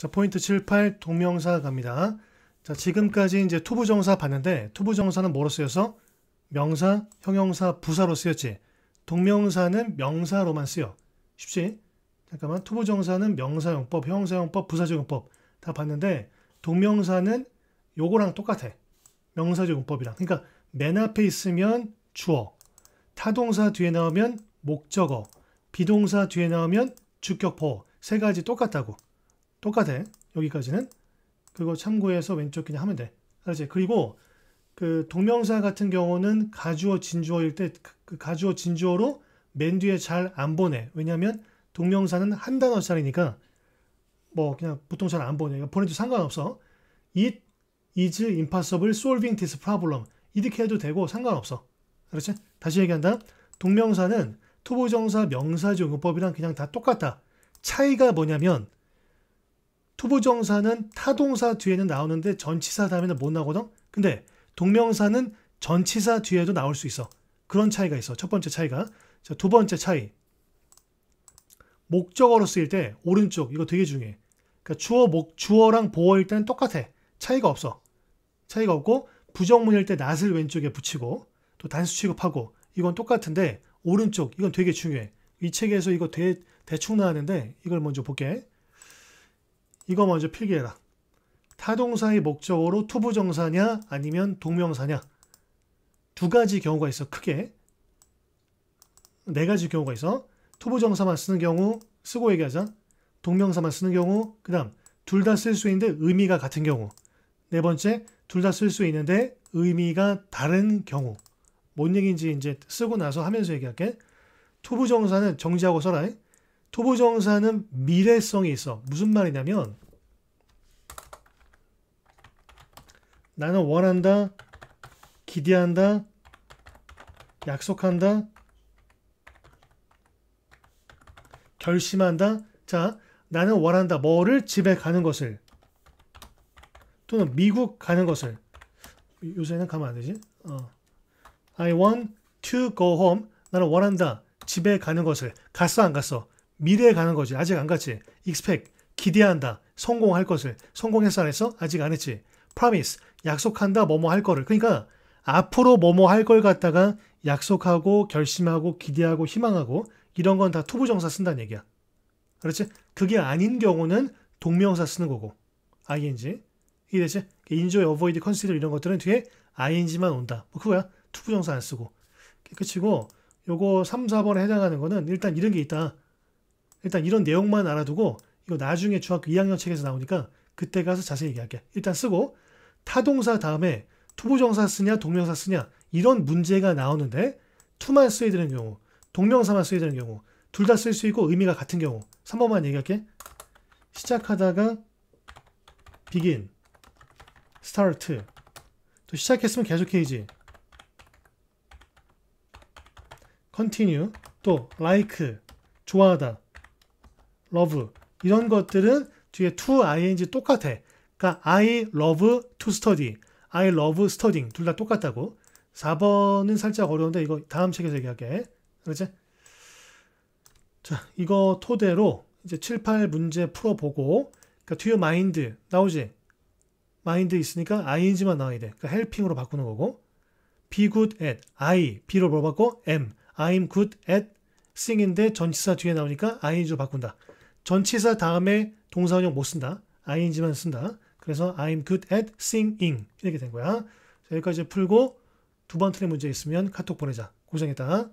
자, 포인트 78 동명사 갑니다. 자, 지금까지 이제 투부정사 봤는데 투부정사는 뭐로 쓰여서 명사, 형용사, 부사로 쓰였지. 동명사는 명사로만 쓰여. 쉽지? 잠깐만. 투부정사는 명사용법, 형용사용법, 부사적용법 다 봤는데 동명사는 요거랑 똑같아. 명사적용법이랑. 그러니까 맨 앞에 있으면 주어, 타동사 뒤에 나오면 목적어, 비동사 뒤에 나오면 주격포 세 가지 똑같다고. 똑같아. 여기까지는. 그거 참고해서 왼쪽 그냥 하면 돼. 알았지? 그리고 그 동명사 같은 경우는 가주어 진주어일 때그 그 가주어 진주어로 맨 뒤에 잘 안 보내. 왜냐면 동명사는 한 단어짜리니까 뭐 그냥 보통 잘 안 보내. 그러니까 보내도 상관없어. It is impossible solving this problem. 이렇게 해도 되고 상관없어. 그렇지? 다시 얘기한다. 동명사는 투부정사 명사적용법이랑 그냥 다 똑같다. 차이가 뭐냐면 투부정사는 타동사 뒤에는 나오는데 전치사 다음에는 못 나오거든. 근데 동명사는 전치사 뒤에도 나올 수 있어. 그런 차이가 있어. 첫 번째 차이가. 자, 두 번째 차이. 목적어로 쓰일 때 오른쪽 이거 되게 중요해. 그러니까 주어 목 주어랑 보어일 때는 똑같아. 차이가 없어. 차이가 없고 부정문일 때 낫을 왼쪽에 붙이고 또 단수 취급하고 이건 똑같은데 오른쪽 이건 되게 중요해. 이 책에서 이거 대, 대충 나왔는데 이걸 먼저 볼게. 이거 먼저 필기해라. 타동사의 목적으로 투부정사냐 아니면 동명사냐 두 가지 경우가 있어 크게 네 가지 경우가 있어 투부정사만 쓰는 경우 쓰고 얘기하자 동명사만 쓰는 경우 그 다음 둘 다 쓸 수 있는데 의미가 같은 경우 네 번째 둘 다 쓸 수 있는데 의미가 다른 경우 뭔 얘기인지 이제 쓰고 나서 하면서 얘기할게 투부정사는 정지하고 써라 토보정사는 미래성이 있어. 무슨 말이냐면 나는 원한다, 기대한다, 약속한다, 결심한다. 자, 나는 원한다. 뭐를 집에 가는 것을 또는 미국 가는 것을 요새는 가면 안 되지? 어. I want to go home. 나는 원한다. 집에 가는 것을 갔어 안 갔어? 미래에 가는 거지. 아직 안 갔지. expect, 기대한다. 성공할 것을. 성공했어 안 했어? 아직 안 했지. promise, 약속한다. 뭐뭐 할 거를. 그러니까 앞으로 뭐뭐 할 걸 갖다가 약속하고 결심하고 기대하고 희망하고 이런 건 다 투부정사 쓴다는 얘기야. 그렇지? 그게 아닌 경우는 동명사 쓰는 거고. ing. 이게되지 인조, 어보이드, 컨시드 이런 것들은 뒤에 ing만 온다. 뭐 그거야. 투부정사 안 쓰고. 끝이고 요거 3, 4번에 해당하는 거는 일단 이런 게 있다. 일단 이런 내용만 알아두고 이거 나중에 중학교 2학년 책에서 나오니까 그때 가서 자세히 얘기할게. 일단 쓰고 타동사 다음에 투부정사 쓰냐 동명사 쓰냐 이런 문제가 나오는데 투만 쓰여야 되는 경우 동명사만 쓰여야 되는 경우 둘 다 쓸 수 있고 의미가 같은 경우 3번만 얘기할게. 시작하다가 begin, start 또 시작했으면 계속해야지. continue 또 like 좋아하다 love 이런 것들은 뒤에 to ing 똑같아. 그러니까 I love to study, I love studying 둘 다 똑같다고. 4번은 살짝 어려운데 이거 다음 책에서 얘기할게. 그렇지? 자, 이거 토대로 이제 7, 8 문제 풀어보고 그러니까 to your mind 나오지? mind 있으니까 ing만 나와야 돼. 그러니까 helping으로 바꾸는 거고 be good at I, b로 뭘 바꿔? am, I'm good at sing인데 전치사 뒤에 나오니까 ing로 바꾼다. 전치사 다음에 동사원형 못 쓴다. ing만 쓴다. 그래서 I'm good at singing 이렇게 된 거야. 여기까지 풀고 두 번 틀린 문제 있으면 카톡 보내자. 고생했다.